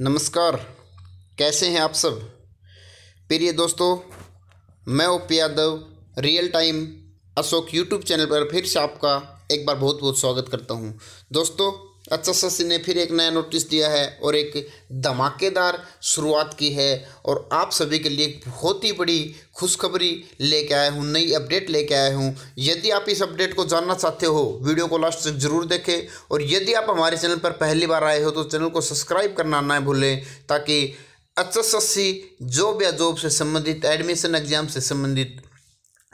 नमस्कार कैसे हैं आप सब प्रिय दोस्तों मैं ओप Yadav real time Ashok YouTube channel पर फिर से आपका एक बार बहुत बहुत स्वागत करता हूं दोस्तों एच अच्छा, ने फिर एक नया नोटिस दिया है और एक धमाकेदार शुरुआत की है और आप सभी के लिए बहुत ही बड़ी खुशखबरी लेके आया हूँ नई अपडेट लेके आया हूँ यदि आप इस अपडेट को जानना चाहते हो वीडियो को लास्ट तक जरूर देखें और यदि आप हमारे चैनल पर पहली बार आए हो तो चैनल को सब्सक्राइब करना ना भूलें ताकि एच अच्छा जॉब या जॉब से संबंधित एडमिशन एग्जाम से संबंधित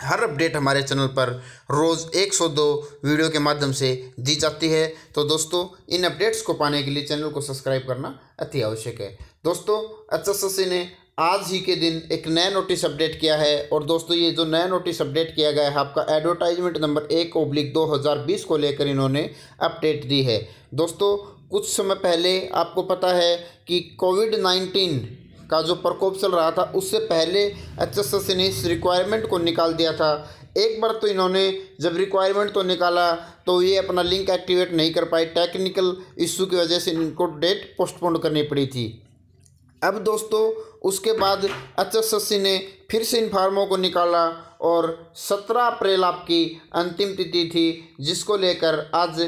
हर अपडेट हमारे चैनल पर रोज़ 102 वीडियो के माध्यम से दी जाती है तो दोस्तों इन अपडेट्स को पाने के लिए चैनल को सब्सक्राइब करना अति आवश्यक है दोस्तों एच अच्छा ने आज ही के दिन एक नया नोटिस अपडेट किया है और दोस्तों ये जो नया नोटिस अपडेट किया गया है आपका एडवर्टाइजमेंट नंबर एक ओब्लिक दो हज़ार बीस को लेकर इन्होंने अपडेट दी है दोस्तों कुछ समय पहले आपको पता है कि कोविड नाइन्टीन का जो प्रकोप चल रहा था उससे पहले एच एस ने इस रिक्वायरमेंट को निकाल दिया था एक बार तो इन्होंने जब रिक्वायरमेंट तो निकाला तो ये अपना लिंक एक्टिवेट नहीं कर पाए टेक्निकल इशू की वजह से इनको डेट पोस्टपोन करनी पड़ी थी अब दोस्तों उसके बाद एच एस ने फिर से इन फार्मों को निकाला और सत्रह अप्रैल आपकी अंतिम तिथि थी जिसको लेकर आज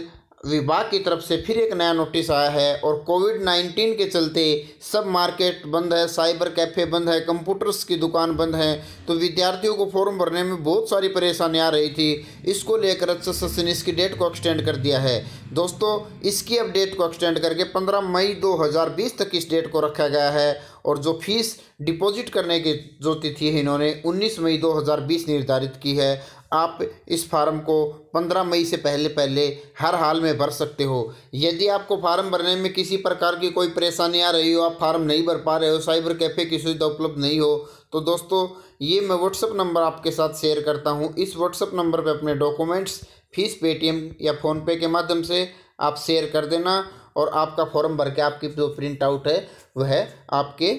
विभाग की तरफ से फिर एक नया नोटिस आया है और कोविड नाइन्टीन के चलते सब मार्केट बंद है साइबर कैफ़े बंद है कंप्यूटर्स की दुकान बंद है तो विद्यार्थियों को फॉर्म भरने में बहुत सारी परेशानी आ रही थी इसको लेकर अच्छा सस्न इसकी डेट को एक्सटेंड कर दिया है दोस्तों इसकी अपडेट को एक्सटेंड करके पंद्रह मई दो हज़ार बीस तक इस डेट को रखा गया है और जो फीस डिपॉजिट करने की जो तिथि है इन्होंने 19 मई 2020 निर्धारित की है आप इस फार्म को 15 मई से पहले पहले हर हाल में भर सकते हो यदि आपको फार्म भरने में किसी प्रकार की कोई परेशानी आ रही हो आप फार्म नहीं भर पा रहे हो साइबर कैफ़े की सुविधा उपलब्ध नहीं हो तो दोस्तों ये मैं व्हाट्सअप नंबर आपके साथ शेयर करता हूँ इस व्हाट्सअप नंबर पर अपने डॉक्यूमेंट्स फीस पेटीएम या फ़ोनपे के माध्यम से आप शेयर कर देना और आपका फॉर्म भर के आपकी जो प्रिंट आउट है वह आपके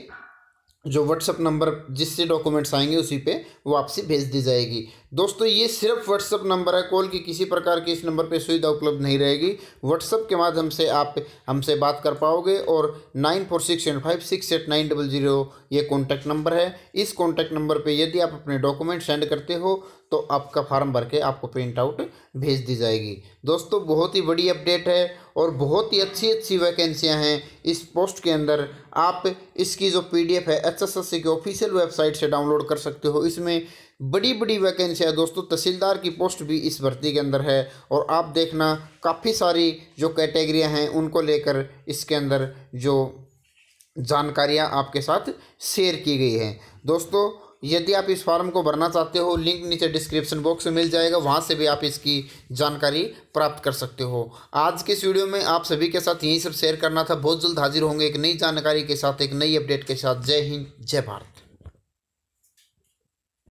जो व्हाट्सअप नंबर जिससे डॉक्यूमेंट्स आएंगे उसी पे वापसी भेज दी जाएगी दोस्तों ये सिर्फ व्हाट्सअप नंबर है कॉल की किसी प्रकार की इस नंबर पे सुविधा उपलब्ध नहीं रहेगी व्हाट्सअप के माध्यम से आप हमसे बात कर पाओगे और nine four six eight five six eight nine double zero ये कॉन्टैक्ट नंबर है इस कॉन्टैक्ट नंबर पे यदि आप अपने डॉक्यूमेंट सेंड करते हो तो आपका फार्म भर के आपको प्रिंट आउट भेज दी जाएगी दोस्तों बहुत ही बड़ी अपडेट है और बहुत ही अच्छी अच्छी वैकेंसियाँ हैं इस पोस्ट के अंदर आप इसकी जो पी है एच की ऑफिशियल वेबसाइट से डाउनलोड कर सकते हो इसमें बड़ी बड़ी वैकेंसियाँ दोस्तों तहसीलदार की पोस्ट भी इस भर्ती के अंदर है और आप देखना काफ़ी सारी जो कैटेगरियाँ हैं उनको लेकर इसके अंदर जो जानकारियाँ आपके साथ शेयर की गई हैं दोस्तों यदि आप इस फॉर्म को भरना चाहते हो लिंक नीचे डिस्क्रिप्शन बॉक्स में मिल जाएगा वहाँ से भी आप इसकी जानकारी प्राप्त कर सकते हो आज के इस वीडियो में आप सभी के साथ यही सब शेयर करना था बहुत जल्द हाजिर होंगे एक नई जानकारी के साथ एक नई अपडेट के साथ जय हिंद जय भारत